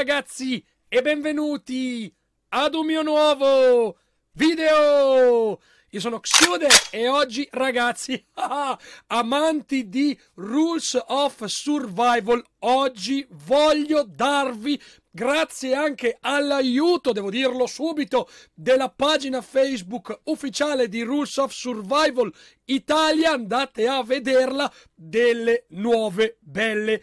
ragazzi e benvenuti ad un mio nuovo video! Io sono Xiude e oggi ragazzi, amanti di Rules of Survival, oggi voglio darvi, grazie anche all'aiuto, devo dirlo subito, della pagina Facebook ufficiale di Rules of Survival Italia, andate a vederla, delle nuove belle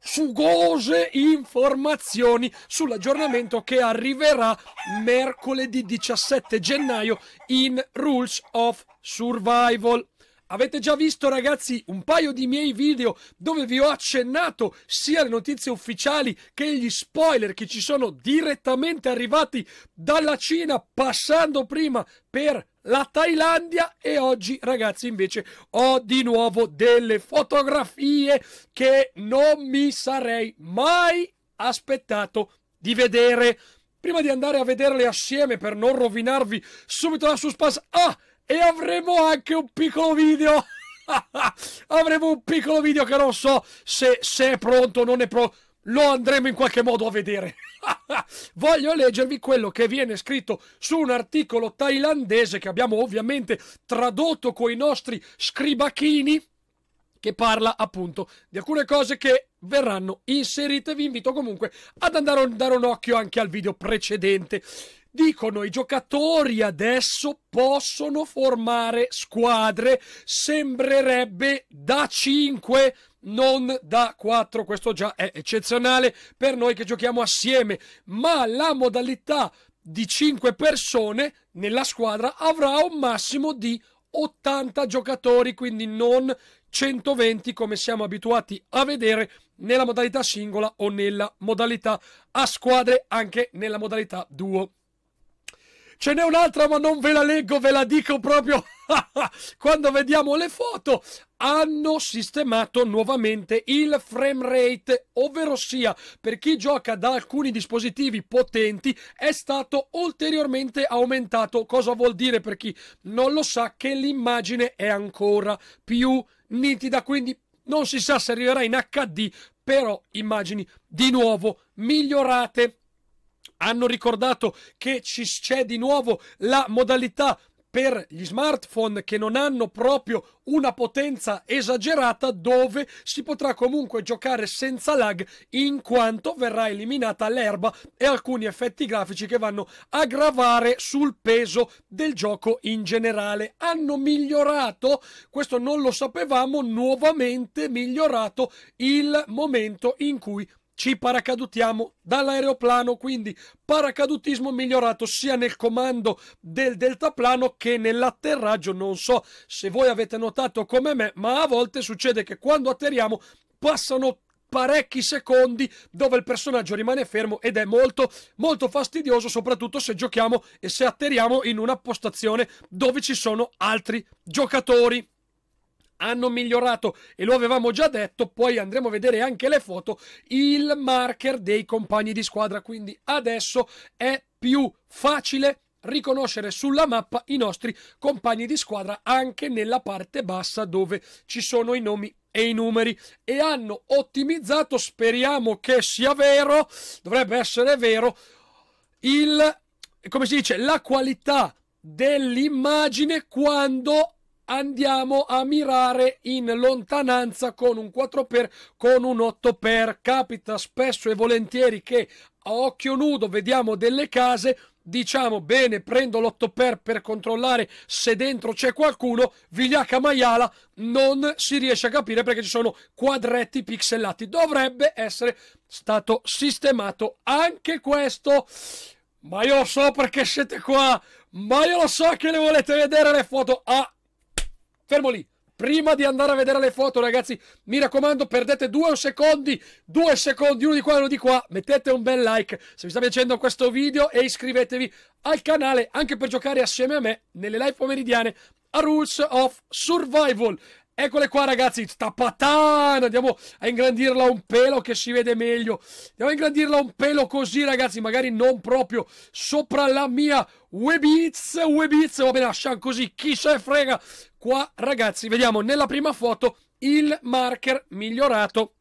fugose informazioni sull'aggiornamento che arriverà mercoledì 17 gennaio in Rules of Survival. Avete già visto ragazzi un paio di miei video dove vi ho accennato sia le notizie ufficiali che gli spoiler che ci sono direttamente arrivati dalla Cina passando prima per la Thailandia e oggi ragazzi invece ho di nuovo delle fotografie che non mi sarei mai aspettato di vedere. Prima di andare a vederle assieme per non rovinarvi subito la suspense. Ah! e avremo anche un piccolo video. avremo un piccolo video che non so se, se è pronto o non è pronto. Lo andremo in qualche modo a vedere. Voglio leggervi quello che viene scritto su un articolo thailandese che abbiamo ovviamente tradotto con i nostri scribachini che parla appunto di alcune cose che verranno inserite. Vi invito comunque ad andare a dare un occhio anche al video precedente dicono i giocatori adesso possono formare squadre, sembrerebbe da 5 non da 4, questo già è eccezionale per noi che giochiamo assieme, ma la modalità di 5 persone nella squadra avrà un massimo di 80 giocatori, quindi non 120 come siamo abituati a vedere nella modalità singola o nella modalità a squadre, anche nella modalità duo Ce n'è un'altra, ma non ve la leggo, ve la dico proprio quando vediamo le foto hanno sistemato nuovamente il frame rate, ovvero sia per chi gioca da alcuni dispositivi potenti è stato ulteriormente aumentato. Cosa vuol dire per chi non lo sa che l'immagine è ancora più nitida, quindi non si sa se arriverà in HD, però immagini di nuovo migliorate hanno ricordato che ci c'è di nuovo la modalità per gli smartphone che non hanno proprio una potenza esagerata dove si potrà comunque giocare senza lag in quanto verrà eliminata l'erba e alcuni effetti grafici che vanno a gravare sul peso del gioco in generale. Hanno migliorato, questo non lo sapevamo, nuovamente migliorato il momento in cui ci paracadutiamo dall'aeroplano, quindi paracadutismo migliorato sia nel comando del deltaplano che nell'atterraggio. Non so se voi avete notato come me, ma a volte succede che quando atterriamo passano parecchi secondi dove il personaggio rimane fermo ed è molto molto fastidioso soprattutto se giochiamo e se atterriamo in una postazione dove ci sono altri giocatori hanno migliorato e lo avevamo già detto, poi andremo a vedere anche le foto, il marker dei compagni di squadra, quindi adesso è più facile riconoscere sulla mappa i nostri compagni di squadra anche nella parte bassa dove ci sono i nomi e i numeri e hanno ottimizzato, speriamo che sia vero, dovrebbe essere vero, il come si dice, la qualità dell'immagine quando andiamo a mirare in lontananza con un 4x, con un 8x. Capita spesso e volentieri che a occhio nudo vediamo delle case, diciamo bene prendo l'8x per controllare se dentro c'è qualcuno, vigliacca maiala, non si riesce a capire perché ci sono quadretti pixelati. Dovrebbe essere stato sistemato anche questo. Ma io lo so perché siete qua, ma io lo so che le volete vedere le foto. Ah, fermo lì. Prima di andare a vedere le foto, ragazzi, mi raccomando, perdete due secondi, due secondi, uno di qua e uno di qua. Mettete un bel like se vi sta piacendo questo video e iscrivetevi al canale anche per giocare assieme a me nelle live pomeridiane a Rules of Survival. Eccole qua ragazzi, sta patana, andiamo a ingrandirla un pelo che si vede meglio. Andiamo a ingrandirla un pelo così ragazzi, magari non proprio sopra la mia Webiz, Webiz, va bene, lasciamo così, chi se frega. Qua ragazzi vediamo nella prima foto il marker migliorato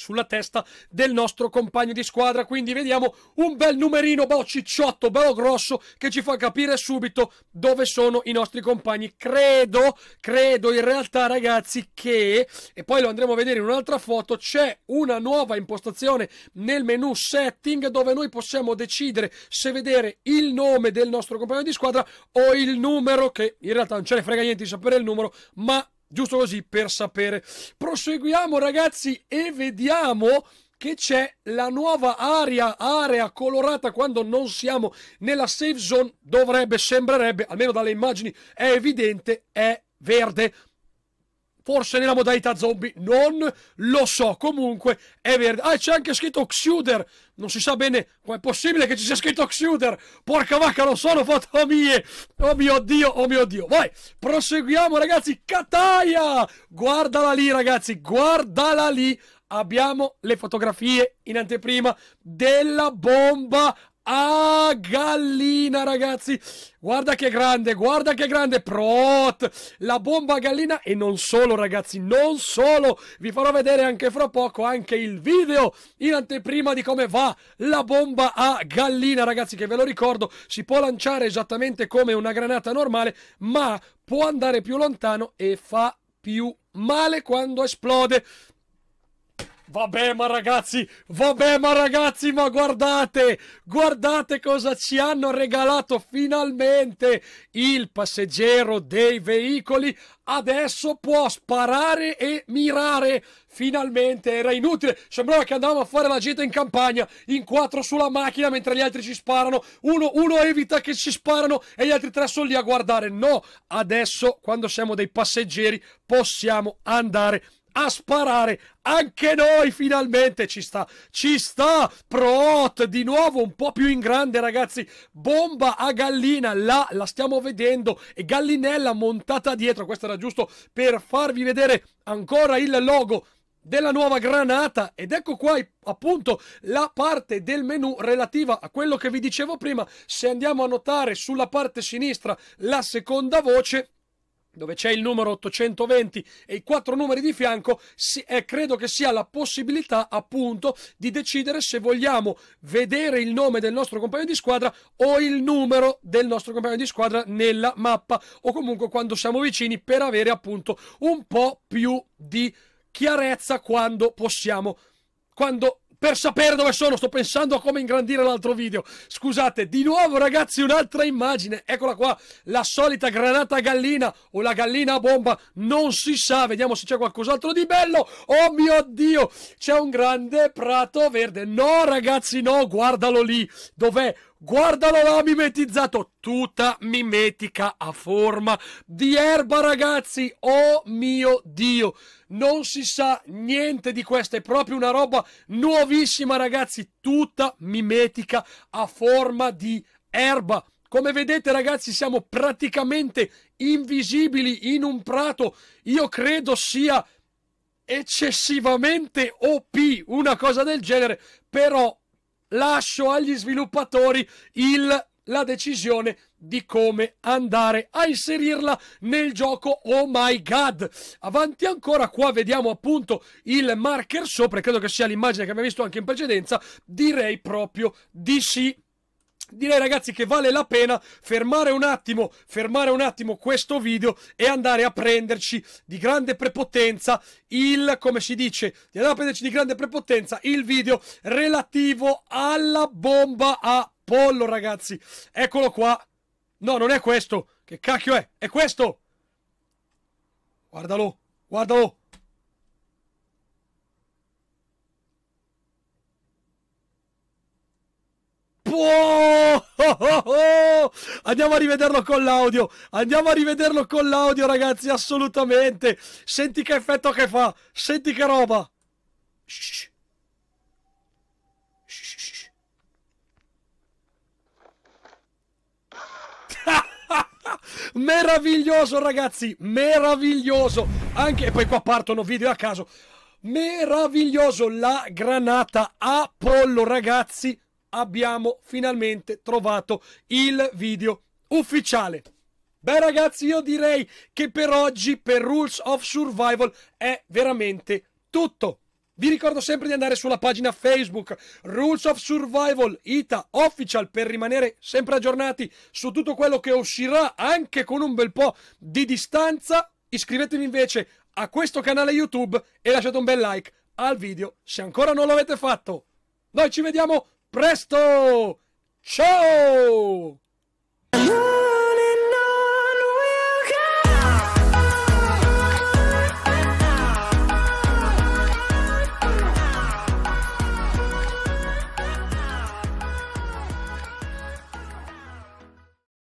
sulla testa del nostro compagno di squadra. Quindi vediamo un bel numerino, bello cicciotto, bello grosso, che ci fa capire subito dove sono i nostri compagni. Credo, credo in realtà, ragazzi, che, e poi lo andremo a vedere in un'altra foto, c'è una nuova impostazione nel menu setting dove noi possiamo decidere se vedere il nome del nostro compagno di squadra o il numero, che in realtà non ce ne frega niente di sapere il numero, ma Giusto così per sapere. Proseguiamo ragazzi e vediamo che c'è la nuova area, area colorata quando non siamo nella safe zone. Dovrebbe, sembrerebbe, almeno dalle immagini è evidente, è verde forse nella modalità zombie, non lo so, comunque è verde. Ah, c'è anche scritto Xuder, non si sa bene com'è possibile che ci sia scritto Xuder, porca vacca, lo sono foto mie, oh mio Dio, oh mio Dio. Vai, proseguiamo ragazzi, Kataya, guardala lì ragazzi, guardala lì abbiamo le fotografie in anteprima della bomba Ah, gallina, ragazzi! Guarda che grande, guarda che grande! Prot! La bomba gallina e non solo, ragazzi, non solo! Vi farò vedere anche fra poco anche il video in anteprima di come va la bomba a gallina, ragazzi, che ve lo ricordo, si può lanciare esattamente come una granata normale, ma può andare più lontano e fa più male quando esplode. Vabbè, ma ragazzi, vabbè, ma ragazzi, ma guardate, guardate cosa ci hanno regalato finalmente il passeggero dei veicoli. Adesso può sparare e mirare. Finalmente era inutile. Sembrava che andavamo a fare la gita in campagna in quattro sulla macchina mentre gli altri ci sparano. Uno, uno evita che ci sparano e gli altri tre sono lì a guardare. No, adesso quando siamo dei passeggeri possiamo andare a sparare. Anche noi finalmente ci sta, ci sta. Proot di nuovo un po' più in grande, ragazzi. Bomba a gallina, là la stiamo vedendo. E gallinella montata dietro. Questo era giusto per farvi vedere ancora il logo della nuova granata ed ecco qua appunto la parte del menu relativa a quello che vi dicevo prima se andiamo a notare sulla parte sinistra la seconda voce dove c'è il numero 820 e i quattro numeri di fianco, si, eh, credo che sia la possibilità appunto di decidere se vogliamo vedere il nome del nostro compagno di squadra o il numero del nostro compagno di squadra nella mappa o comunque quando siamo vicini per avere appunto un po' più di chiarezza quando possiamo quando per sapere dove sono. Sto pensando a come ingrandire l'altro video. Scusate, di nuovo ragazzi, un'altra immagine. Eccola qua, la solita granata gallina o la gallina a bomba. Non si sa, vediamo se c'è qualcos'altro di bello. Oh mio Dio, c'è un grande prato verde. No ragazzi, no, guardalo lì. Dov'è? Guardalo là, mimetizzato! Tutta mimetica a forma di erba, ragazzi! Oh mio Dio! Non si sa niente di questa, è proprio una roba nuovissima, ragazzi! Tutta mimetica a forma di erba. Come vedete ragazzi siamo praticamente invisibili in un prato. Io credo sia eccessivamente OP una cosa del genere, però lascio agli sviluppatori il, la decisione di come andare a inserirla nel gioco oh my god avanti ancora qua vediamo appunto il marker sopra credo che sia l'immagine che abbiamo visto anche in precedenza direi proprio di sì direi ragazzi che vale la pena fermare un attimo, fermare un attimo questo video e andare a prenderci di grande prepotenza il, come si dice, di andare a prenderci di grande prepotenza il video relativo alla bomba a pollo ragazzi. Eccolo qua. No, non è questo. Che cacchio è? È questo. Guardalo, guardalo. Boh! Andiamo a rivederlo con l'audio. Andiamo a rivederlo con l'audio, ragazzi, assolutamente. Senti che effetto che fa. Senti che roba. meraviglioso ragazzi meraviglioso anche e poi qua partono video a caso meraviglioso la granata Apollo ragazzi abbiamo finalmente trovato il video ufficiale. Beh ragazzi, io direi che per oggi, per Rules of Survival, è veramente tutto. Vi ricordo sempre di andare sulla pagina Facebook Rules of Survival Ita Official per rimanere sempre aggiornati su tutto quello che uscirà anche con un bel po' di distanza. Iscrivetevi invece a questo canale YouTube e lasciate un bel like al video se ancora non l'avete fatto. Noi ci vediamo presto! Ciao!